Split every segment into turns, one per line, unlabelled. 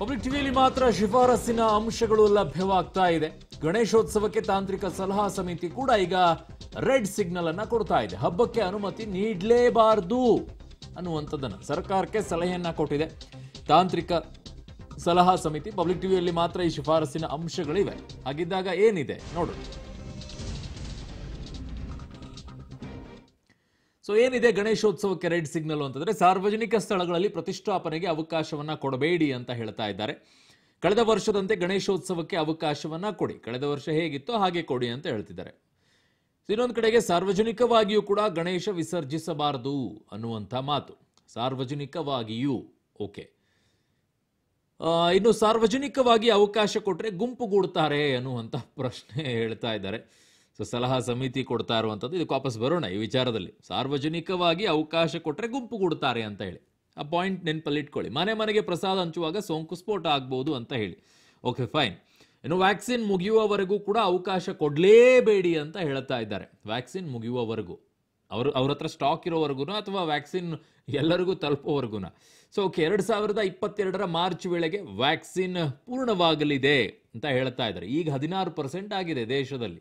public ಟಿವಿಯಲ್ಲಿ ಮಾತ್ರ ಶಿಫಾರಸ್ಸಿನ ಅಂಶಗಳು ಲಭ್ಯವಾಗ್ತಾ ಇದೆ ಗಣೇಶೋತ್ಸವಕ್ಕೆ ತಾಂತ್ರಿಕ ಸಲಹಾ ಸಮಿತಿ ಕೂಡ ಈಗ ರೆಡ್ ಸಿಗ್ನಲ್ ಅನ್ನ ಕೊಡ್ತಾ ಇದೆ ಹಬ್ಬಕ್ಕೆ ಅನುಮತಿ ನೀಡಲೇಬಾರದು ಅನ್ನುವಂಥದ್ದನ್ನು ಸರ್ಕಾರಕ್ಕೆ ಸಲಹೆಯನ್ನ ಕೊಟ್ಟಿದೆ ತಾಂತ್ರಿಕ ಸಲಹಾ ಸಮಿತಿ ಪಬ್ಲಿಕ್ ಟಿವಿಯಲ್ಲಿ ಮಾತ್ರ ಈ ಶಿಫಾರಸಿನ ಅಂಶಗಳಿವೆ ಹಾಗಿದ್ದಾಗ ಏನಿದೆ ನೋಡೋಣ ಸೊ ಏನಿದೆ ಗಣೇಶೋತ್ಸವಕ್ಕೆ ರೆಡ್ ಸಿಗ್ನಲ್ ಅಂತಂದರೆ ಸಾರ್ವಜನಿಕ ಸ್ಥಳಗಳಲ್ಲಿ ಪ್ರತಿಷ್ಠಾಪನೆಗೆ ಅವಕಾಶವನ್ನ ಕೊಡಬೇಡಿ ಅಂತ ಹೇಳ್ತಾ ಇದ್ದಾರೆ ಕಳೆದ ವರ್ಷದಂತೆ ಗಣೇಶೋತ್ಸವಕ್ಕೆ ಅವಕಾಶವನ್ನ ಕೊಡಿ ಕಳೆದ ವರ್ಷ ಹೇಗಿತ್ತೋ ಹಾಗೆ ಕೊಡಿ ಅಂತ ಹೇಳ್ತಿದ್ದಾರೆ ಇನ್ನೊಂದು ಕಡೆಗೆ ಸಾರ್ವಜನಿಕವಾಗಿಯೂ ಕೂಡ ಗಣೇಶ ವಿಸರ್ಜಿಸಬಾರದು ಅನ್ನುವಂಥ ಮಾತು ಸಾರ್ವಜನಿಕವಾಗಿಯೂ ಓಕೆ ಇನ್ನು ಸಾರ್ವಜನಿಕವಾಗಿ ಅವಕಾಶ ಕೊಟ್ರೆ ಗುಂಪುಗೂಡ್ತಾರೆ ಅನ್ನುವಂಥ ಪ್ರಶ್ನೆ ಹೇಳ್ತಾ ಇದ್ದಾರೆ ಸೊ ಸಲಹಾ ಸಮಿತಿ ಕೊಡ್ತಾ ಇರುವಂಥದ್ದು ಇದಕ್ಕೆ ವಾಪಸ್ ಬರೋಣ ಈ ವಿಚಾರದಲ್ಲಿ ಸಾರ್ವಜನಿಕವಾಗಿ ಅವಕಾಶ ಕೊಟ್ಟರೆ ಗುಂಪು ಕೊಡ್ತಾರೆ ಅಂತ ಹೇಳಿ ಆ ಪಾಯಿಂಟ್ ನೆನಪಲ್ಲಿ ಇಟ್ಕೊಳ್ಳಿ ಮನೆ ಮನೆಗೆ ಪ್ರಸಾದ ಹಂಚುವಾಗ ಸೋಂಕು ಸ್ಫೋಟ ಆಗ್ಬೋದು ಅಂತ ಹೇಳಿ ಓಕೆ ಫೈನ್ ಇನ್ನು ವ್ಯಾಕ್ಸಿನ್ ಮುಗಿಯುವವರೆಗೂ ಕೂಡ ಅವಕಾಶ ಕೊಡಲೇಬೇಡಿ ಅಂತ ಹೇಳ್ತಾ ಇದ್ದಾರೆ ವ್ಯಾಕ್ಸಿನ್ ಮುಗಿಯುವವರೆಗೂ ಅವರು ಅವ್ರ ಹತ್ರ ಸ್ಟಾಕ್ ಇರೋವರೆಗೂ ಅಥವಾ ವ್ಯಾಕ್ಸಿನ್ ಎಲ್ಲರಿಗೂ ತಲುಪೋವರೆಗೂ ಸೊ ಓಕೆ ಎರಡು ಸಾವಿರದ ಇಪ್ಪತ್ತೆರಡರ ಮಾರ್ಚ್ ವೇಳೆಗೆ ವ್ಯಾಕ್ಸಿನ್ ಪೂರ್ಣವಾಗಲಿದೆ ಅಂತ ಹೇಳ್ತಾ ಇದ್ದಾರೆ ಈಗ ಹದಿನಾರು ಪರ್ಸೆಂಟ್ ಆಗಿದೆ ದೇಶದಲ್ಲಿ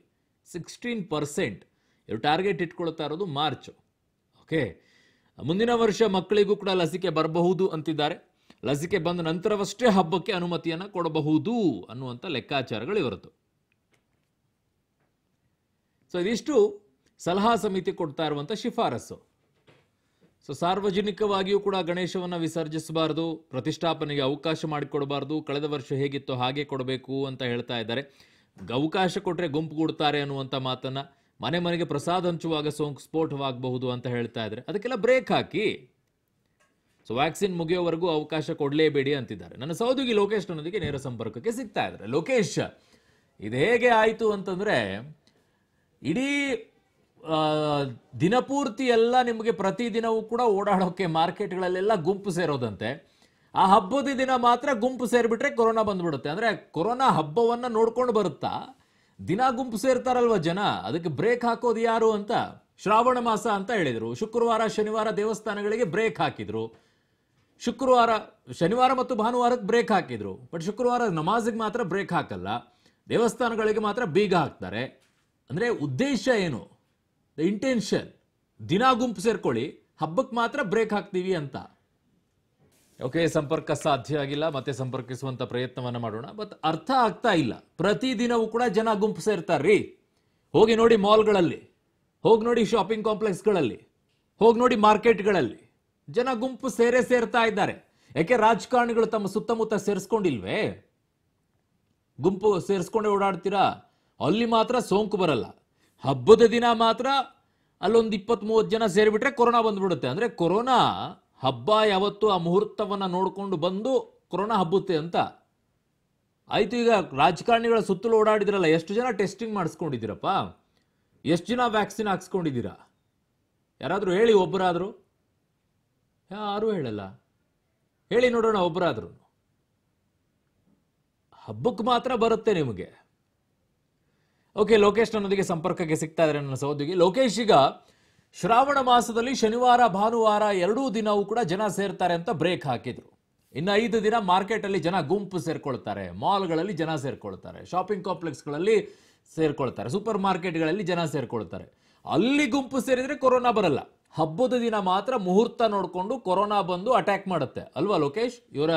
ಸಿಕ್ಸ್ಟೀನ್ ಪರ್ಸೆಂಟ್ ಇವರು ಟಾರ್ಗೆಟ್ ಇಟ್ಕೊಳ್ತಾ ಇರೋದು ಮಾರ್ಚ್ ಓಕೆ ಮುಂದಿನ ವರ್ಷ ಮಕ್ಕಳಿಗೂ ಕೂಡ ಲಸಿಕೆ ಬರಬಹುದು ಅಂತಿದ್ದಾರೆ ಲಸಿಕೆ ಬಂದ ನಂತರವಷ್ಟೇ ಹಬ್ಬಕ್ಕೆ ಅನುಮತಿಯನ್ನ ಕೊಡಬಹುದು ಅನ್ನುವಂತ ಲೆಕ್ಕಾಚಾರಗಳು ಇವರದ್ದು ಸೊ ಇದಿಷ್ಟು ಸಲಹಾ ಸಮಿತಿ ಕೊಡ್ತಾ ಇರುವಂಥ ಶಿಫಾರಸು ಸೊ ಸಾರ್ವಜನಿಕವಾಗಿಯೂ ಕೂಡ ಗಣೇಶವನ್ನ ವಿಸರ್ಜಿಸಬಾರದು ಪ್ರತಿಷ್ಠಾಪನೆಗೆ ಅವಕಾಶ ಮಾಡಿಕೊಡಬಾರ್ದು ಕಳೆದ ವರ್ಷ ಹೇಗಿತ್ತು ಹಾಗೆ ಕೊಡಬೇಕು ಅಂತ ಹೇಳ್ತಾ ಇದ್ದಾರೆ ಅವಕಾಶ ಕೊಟ್ಟರೆ ಗುಂಪು ಕೊಡ್ತಾರೆ ಅನ್ನುವಂಥ ಮಾತನ್ನು ಮನೆ ಮನೆಗೆ ಪ್ರಸಾದ ಹಂಚುವಾಗ ಸೋಂಕು ಸ್ಫೋಟವಾಗಬಹುದು ಅಂತ ಹೇಳ್ತಾ ಇದ್ದಾರೆ ಅದಕ್ಕೆಲ್ಲ ಬ್ರೇಕ್ ಹಾಕಿ ಸೊ ವ್ಯಾಕ್ಸಿನ್ ಮುಗಿಯೋವರೆಗೂ ಅವಕಾಶ ಕೊಡಲೇಬೇಡಿ ಅಂತಿದ್ದಾರೆ ನನ್ನ ಸೌದುಗಿ ಲೋಕೇಶ್ ಅನ್ನೋದಕ್ಕೆ ನೇರ ಸಂಪರ್ಕಕ್ಕೆ ಸಿಗ್ತಾ ಇದ್ದಾರೆ ಲೋಕೇಶ್ ಇದು ಹೇಗೆ ಆಯಿತು ಅಂತಂದರೆ ಇಡೀ ದಿನಪೂರ್ತಿ ಎಲ್ಲ ನಿಮಗೆ ಪ್ರತಿದಿನವೂ ಕೂಡ ಓಡಾಡೋಕ್ಕೆ ಮಾರ್ಕೆಟ್ಗಳಲ್ಲೆಲ್ಲ ಗುಂಪು ಸೇರೋದಂತೆ ಆ ಹಬ್ಬದ ದಿನ ಮಾತ್ರ ಗುಂಪು ಸೇರಿಬಿಟ್ರೆ ಕೊರೋನಾ ಬಂದ್ಬಿಡುತ್ತೆ ಅಂದರೆ ಕೊರೋನಾ ಹಬ್ಬವನ್ನು ನೋಡ್ಕೊಂಡು ಬರುತ್ತಾ ದಿನ ಗುಂಪು ಸೇರ್ತಾರಲ್ವ ಜನ ಅದಕ್ಕೆ ಬ್ರೇಕ್ ಹಾಕೋದು ಯಾರು ಅಂತ ಶ್ರಾವಣ ಮಾಸ ಅಂತ ಹೇಳಿದರು ಶುಕ್ರವಾರ ಶನಿವಾರ ದೇವಸ್ಥಾನಗಳಿಗೆ ಬ್ರೇಕ್ ಹಾಕಿದರು ಶುಕ್ರವಾರ ಶನಿವಾರ ಮತ್ತು ಭಾನುವಾರಕ್ಕೆ ಬ್ರೇಕ್ ಹಾಕಿದರು ಬಟ್ ಶುಕ್ರವಾರ ನಮಾಜಿಗೆ ಮಾತ್ರ ಬ್ರೇಕ್ ಹಾಕಲ್ಲ ದೇವಸ್ಥಾನಗಳಿಗೆ ಮಾತ್ರ ಬೀಗ ಹಾಕ್ತಾರೆ ಅಂದರೆ ಉದ್ದೇಶ ಏನು ದ ಇಂಟೆನ್ಷನ್ ದಿನ ಗುಂಪು ಸೇರ್ಕೊಳ್ಳಿ ಹಬ್ಬಕ್ಕೆ ಮಾತ್ರ ಬ್ರೇಕ್ ಹಾಕ್ತೀವಿ ಅಂತ ಓಕೆ ಸಂಪರ್ಕ ಸಾಧ್ಯ ಆಗಿಲ್ಲ ಮತ್ತೆ ಸಂಪರ್ಕಿಸುವಂತ ಪ್ರಯತ್ನವನ್ನ ಮಾಡೋಣ ಬಟ್ ಅರ್ಥ ಆಗ್ತಾ ಇಲ್ಲ ಪ್ರತಿದಿನವೂ ಕೂಡ ಜನ ಗುಂಪು ಸೇರ್ತಾರ್ರಿ ಹೋಗಿ ನೋಡಿ ಮಾಲ್ಗಳಲ್ಲಿ ಹೋಗಿ ನೋಡಿ ಶಾಪಿಂಗ್ ಕಾಂಪ್ಲೆಕ್ಸ್ಗಳಲ್ಲಿ ಹೋಗಿ ನೋಡಿ ಮಾರ್ಕೆಟ್ಗಳಲ್ಲಿ ಜನ ಗುಂಪು ಸೇರೇ ಸೇರ್ತಾ ಇದ್ದಾರೆ ಯಾಕೆ ರಾಜಕಾರಣಿಗಳು ತಮ್ಮ ಸುತ್ತಮುತ್ತ ಸೇರಿಸ್ಕೊಂಡಿಲ್ವೇ ಗುಂಪು ಸೇರಿಸ್ಕೊಂಡೆ ಓಡಾಡ್ತೀರಾ ಅಲ್ಲಿ ಮಾತ್ರ ಸೋಂಕು ಬರಲ್ಲ ಹಬ್ಬದ ದಿನ ಮಾತ್ರ ಅಲ್ಲೊಂದು ಇಪ್ಪತ್ತ್ ಮೂವತ್ತು ಜನ ಸೇರಿಬಿಟ್ರೆ ಕೊರೋನಾ ಬಂದ್ಬಿಡುತ್ತೆ ಅಂದರೆ ಕೊರೋನಾ ಹಬ್ಬ ಯಾವತ್ತು ಆ ಮುಹೂರ್ತವನ್ನು ನೋಡಿಕೊಂಡು ಬಂದು ಕೊರೋನಾ ಹಬ್ಬುತ್ತೆ ಅಂತ ಆಯಿತು ಈಗ ರಾಜಕಾರಣಿಗಳ ಸುತ್ತಲೂ ಓಡಾಡಿದಿರಲ್ಲ ಎಷ್ಟು ಜನ ಟೆಸ್ಟಿಂಗ್ ಮಾಡಿಸ್ಕೊಂಡಿದ್ದೀರಪ್ಪ ಎಷ್ಟು ಜನ ವ್ಯಾಕ್ಸಿನ್ ಹಾಕ್ಸ್ಕೊಂಡಿದ್ದೀರಾ ಯಾರಾದರೂ ಹೇಳಿ ಒಬ್ಬರಾದರೂ ಯಾರೂ ಹೇಳಲ್ಲ ಹೇಳಿ ನೋಡೋಣ ಒಬ್ಬರಾದರೂ ಹಬ್ಬಕ್ಕೆ ಮಾತ್ರ ಬರುತ್ತೆ ನಿಮಗೆ ಓಕೆ ಲೋಕೇಶ್ ನನ್ನೊಂದಿಗೆ ಸಂಪರ್ಕಕ್ಕೆ ಸಿಗ್ತಾ ಇದ್ದಾರೆ ನನ್ನ ಸಹೋದ್ಯೋಗಿ ಲೋಕೇಶ್ ಈಗ ಶ್ರಾವಣ ಮಾಸದಲ್ಲಿ ಶನಿವಾರ ಭಾನುವಾರ ಎರಡೂ ದಿನವೂ ಕೂಡ ಜನ ಸೇರ್ತಾರೆ ಅಂತ ಬ್ರೇಕ್ ಹಾಕಿದ್ರು ಇನ್ನು ಐದು ದಿನ ಮಾರ್ಕೆಟಲ್ಲಿ ಜನ ಗುಂಪು ಸೇರ್ಕೊಳ್ತಾರೆ ಮಾಲ್ಗಳಲ್ಲಿ ಜನ ಸೇರ್ಕೊಳ್ತಾರೆ ಶಾಪಿಂಗ್ ಕಾಂಪ್ಲೆಕ್ಸ್ಗಳಲ್ಲಿ ಸೇರ್ಕೊಳ್ತಾರೆ ಸೂಪರ್ ಮಾರ್ಕೆಟ್ಗಳಲ್ಲಿ ಜನ ಸೇರ್ಕೊಳ್ತಾರೆ ಅಲ್ಲಿ ಗುಂಪು ಸೇರಿದರೆ ಕೊರೋನಾ ಬರಲ್ಲ ಹಬ್ಬದ ದಿನ ಮಾತ್ರ ಮುಹೂರ್ತ ನೋಡಿಕೊಂಡು ಕೊರೋನಾ ಬಂದು ಅಟ್ಯಾಕ್ ಮಾಡುತ್ತೆ ಅಲ್ವಾ ಲೋಕೇಶ್ ಇವರ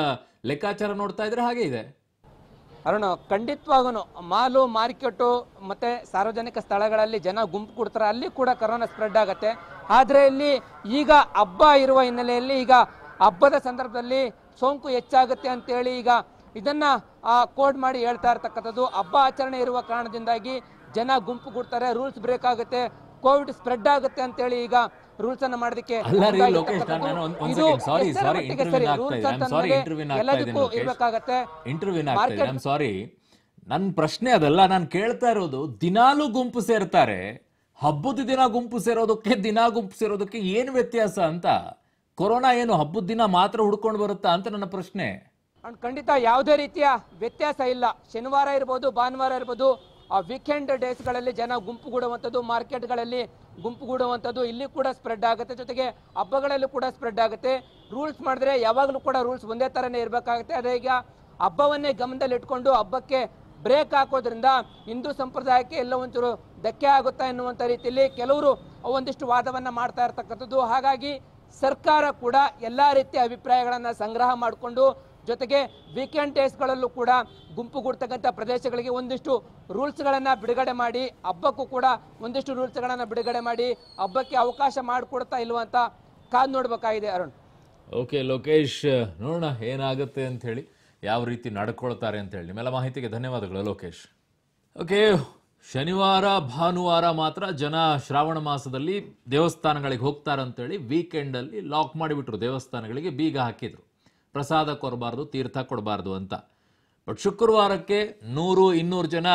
ಲೆಕ್ಕಾಚಾರ
ನೋಡ್ತಾ ಇದ್ರೆ ಹಾಗೆ ಇದೆ ಅರುಣ ಖಂಡಿತವಾಗೂ ಮಾಲು ಮಾರ್ಕೆಟು ಮತ್ತು ಸಾರ್ವಜನಿಕ ಸ್ಥಳಗಳಲ್ಲಿ ಜನ ಗುಂಪು ಕೊಡ್ತಾರೆ ಅಲ್ಲಿ ಕೂಡ ಕರೋನಾ ಸ್ಪ್ರೆಡ್ ಆಗುತ್ತೆ ಆದರೆ ಇಲ್ಲಿ ಈಗ ಹಬ್ಬ ಇರುವ ಹಿನ್ನೆಲೆಯಲ್ಲಿ ಈಗ ಹಬ್ಬದ ಸಂದರ್ಭದಲ್ಲಿ ಸೋಂಕು ಹೆಚ್ಚಾಗುತ್ತೆ ಅಂತೇಳಿ ಈಗ ಇದನ್ನು ಕೋಡ್ ಮಾಡಿ ಹೇಳ್ತಾ ಇರ್ತಕ್ಕಂಥದ್ದು ಹಬ್ಬ ಆಚರಣೆ ಇರುವ ಕಾರಣದಿಂದಾಗಿ ಜನ ಗುಂಪು ಕೊಡ್ತಾರೆ ರೂಲ್ಸ್ ಬ್ರೇಕ್ ಆಗುತ್ತೆ ಕೋವಿಡ್ ಸ್ಪ್ರೆಡ್ ಆಗುತ್ತೆ ಅಂತೇಳಿ ಈಗ ರೂಲ್ಸ್ ಅನ್ನ ಮಾಡೋದಕ್ಕೆ
ಸಾರಿ ನನ್ನ ಪ್ರಶ್ನೆ ಅದಲ್ಲ ನಾನು ಕೇಳ್ತಾ ಇರೋದು ದಿನಾಲು ಗುಂಪು ಸೇರ್ತಾರೆ ಹಬ್ಬದ ದಿನ ಗುಂಪು ಸೇರೋದಕ್ಕೆ ದಿನ ಗುಂಪು ಸೇರೋದಕ್ಕೆ ಏನು ವ್ಯತ್ಯಾಸ ಅಂತ ಕೊರೋನಾ ಏನು ಹಬ್ಬದ ದಿನ ಮಾತ್ರ ಹುಡ್ಕೊಂಡು ಬರುತ್ತಾ ಅಂತ ನನ್ನ ಪ್ರಶ್ನೆ
ಖಂಡಿತ ಯಾವುದೇ ರೀತಿಯ ವ್ಯತ್ಯಾಸ ಇಲ್ಲ ಶನಿವಾರ ಇರ್ಬೋದು ಭಾನುವಾರ ಇರ್ಬೋದು ಆ ವೀಕೆಂಡ್ ಡೇಸ್ಗಳಲ್ಲಿ ಜನ ಗುಂಪುಗೂಡುವಂಥದ್ದು ಮಾರ್ಕೆಟ್ಗಳಲ್ಲಿ ಗುಂಪುಗೂಡುವಂಥದ್ದು ಇಲ್ಲಿ ಕೂಡ ಸ್ಪ್ರೆಡ್ ಆಗುತ್ತೆ ಜೊತೆಗೆ ಹಬ್ಬಗಳಲ್ಲೂ ಕೂಡ ಸ್ಪ್ರೆಡ್ ಆಗುತ್ತೆ ರೂಲ್ಸ್ ಮಾಡಿದ್ರೆ ಯಾವಾಗಲೂ ಕೂಡ ರೂಲ್ಸ್ ಒಂದೇ ಥರನೇ ಇರಬೇಕಾಗುತ್ತೆ ಅದೇ ಈಗ ಹಬ್ಬವನ್ನೇ ಗಮನದಲ್ಲಿಟ್ಕೊಂಡು ಹಬ್ಬಕ್ಕೆ ಬ್ರೇಕ್ ಹಾಕೋದ್ರಿಂದ ಹಿಂದೂ ಸಂಪ್ರದಾಯಕ್ಕೆ ಎಲ್ಲ ಒಂಚೂರು ಧಕ್ಕೆ ಆಗುತ್ತಾ ಎನ್ನುವಂಥ ರೀತಿಯಲ್ಲಿ ಕೆಲವರು ಒಂದಿಷ್ಟು ವಾದವನ್ನು ಮಾಡ್ತಾ ಇರ್ತಕ್ಕಂಥದ್ದು ಹಾಗಾಗಿ ಸರ್ಕಾರ ಕೂಡ ಎಲ್ಲ ರೀತಿಯ ಅಭಿಪ್ರಾಯಗಳನ್ನು ಸಂಗ್ರಹ ಮಾಡಿಕೊಂಡು ಜೊತೆಗೆ ವೀಕೆಂಡ್ ಡೇಸ್ಗಳಲ್ಲೂ ಕೂಡ ಗುಂಪುಗೂಡ್ತಕ್ಕಂಥ ಪ್ರದೇಶಗಳಿಗೆ ಒಂದಿಷ್ಟು ರೂಲ್ಸ್ಗಳನ್ನು ಬಿಡುಗಡೆ ಮಾಡಿ ಹಬ್ಬಕ್ಕೂ ಕೂಡ ಒಂದಿಷ್ಟು ರೂಲ್ಸ್ಗಳನ್ನು ಬಿಡುಗಡೆ ಮಾಡಿ ಹಬ್ಬಕ್ಕೆ ಅವಕಾಶ ಮಾಡಿಕೊಡ್ತಾ ಇಲ್ವಂತ ಕಾದು ನೋಡಬೇಕಾಗಿದೆ ಅರುಣ್
ಓಕೆ ಲೋಕೇಶ್ ನೋಡೋಣ ಏನಾಗುತ್ತೆ ಅಂತ ಹೇಳಿ ಯಾವ ರೀತಿ ನಡ್ಕೊಳ್ತಾರೆ ಅಂತೇಳಿ ನಿಮ್ಮೆಲ್ಲ ಮಾಹಿತಿಗೆ ಧನ್ಯವಾದಗಳು ಲೋಕೇಶ್ ಓಕೆ ಶನಿವಾರ ಭಾನುವಾರ ಮಾತ್ರ ಜನ ಶ್ರಾವಣ ಮಾಸದಲ್ಲಿ ದೇವಸ್ಥಾನಗಳಿಗೆ ಹೋಗ್ತಾರೆ ಅಂತೇಳಿ ವೀಕೆಂಡಲ್ಲಿ ಲಾಕ್ ಮಾಡಿಬಿಟ್ರು ದೇವಸ್ಥಾನಗಳಿಗೆ ಬೀಗ ಹಾಕಿದ್ರು ಪ್ರಸಾದ ಕೊಡಬಾರ್ದು ತೀರ್ಥ ಕೊಡಬಾರ್ದು ಅಂತ ಬಟ್ ಶುಕ್ರವಾರಕ್ಕೆ ನೂರು ಇನ್ನೂರು ಜನ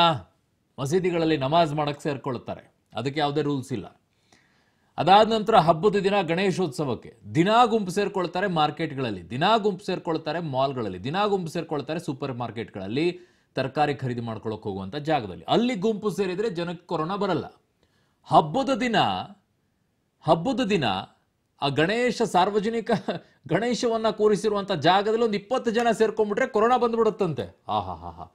ಮಸೀದಿಗಳಲ್ಲಿ ನಮಾಜ್ ಮಾಡೋಕ್ಕೆ ಸೇರ್ಕೊಳ್ತಾರೆ ಅದಕ್ಕೆ ಯಾವುದೇ ರೂಲ್ಸ್ ಇಲ್ಲ ಅದಾದ ನಂತರ ಹಬ್ಬದ ದಿನ ಗಣೇಶೋತ್ಸವಕ್ಕೆ ದಿನಾ ಗುಂಪು ಸೇರ್ಕೊಳ್ತಾರೆ ಮಾರ್ಕೆಟ್ಗಳಲ್ಲಿ ದಿನಾ ಗುಂಪು ಸೇರ್ಕೊಳ್ತಾರೆ ಮಾಲ್ಗಳಲ್ಲಿ ದಿನಾ ಗುಂಪು ಸೇರ್ಕೊಳ್ತಾರೆ ಸೂಪರ್ ಮಾರ್ಕೆಟ್ಗಳಲ್ಲಿ ತರಕಾರಿ ಖರೀದಿ ಮಾಡ್ಕೊಳ್ಳೋಕೆ ಹೋಗುವಂಥ ಜಾಗದಲ್ಲಿ ಅಲ್ಲಿ ಗುಂಪು ಸೇರಿದರೆ ಜನಕ್ಕೆ ಕೊರೋನಾ ಬರಲ್ಲ ಹಬ್ಬದ ದಿನ ಹಬ್ಬದ ದಿನ ಆ ಗಣೇಶ ಸಾರ್ವಜನಿಕ ಗಣೇಶವನ್ನು ಕೂರಿಸಿರುವಂಥ ಜಾಗದಲ್ಲಿ ಒಂದು ಇಪ್ಪತ್ತು ಜನ ಸೇರ್ಕೊಂಡ್ಬಿಟ್ರೆ ಕೊರೋನಾ ಬಂದ್ಬಿಡುತ್ತಂತೆ ಆ ಹಾ ಹಾ ಹಾ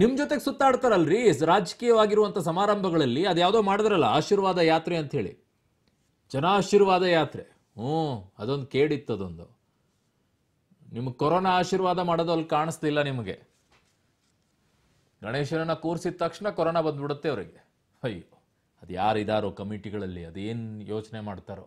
ನಿಮ್ಮ ಜೊತೆಗೆ ಸುತ್ತಾಡ್ತಾರಲ್ರಿ ರಾಜಕೀಯವಾಗಿರುವಂಥ ಸಮಾರಂಭಗಳಲ್ಲಿ ಅದು ಯಾವುದೋ ಮಾಡಿದ್ರಲ್ಲ ಆಶೀರ್ವಾದ ಯಾತ್ರೆ ಅಂತ ಹೇಳಿ ಜನ ಆಶೀರ್ವಾದ ಯಾತ್ರೆ ಹ್ಞೂ ಅದೊಂದು ಕೇಡಿತ್ತು ಅದೊಂದು ನಿಮಗೆ ಕೊರೋನಾ ಆಶೀರ್ವಾದ ಮಾಡೋದು ಅಲ್ಲಿ ಕಾಣಿಸ್ತಿಲ್ಲ ನಿಮಗೆ ಗಣೇಶನನ್ನ ಕೂರಿಸಿದ ತಕ್ಷಣ ಕೊರೋನಾ ಬಂದ್ಬಿಡುತ್ತೆ ಅವರಿಗೆ ಅಯ್ಯೋ ಅದು ಯಾರಿದಾರೋ ಕಮಿಟಿಗಳಲ್ಲಿ ಅದೇನು ಯೋಚನೆ ಮಾಡ್ತಾರೋ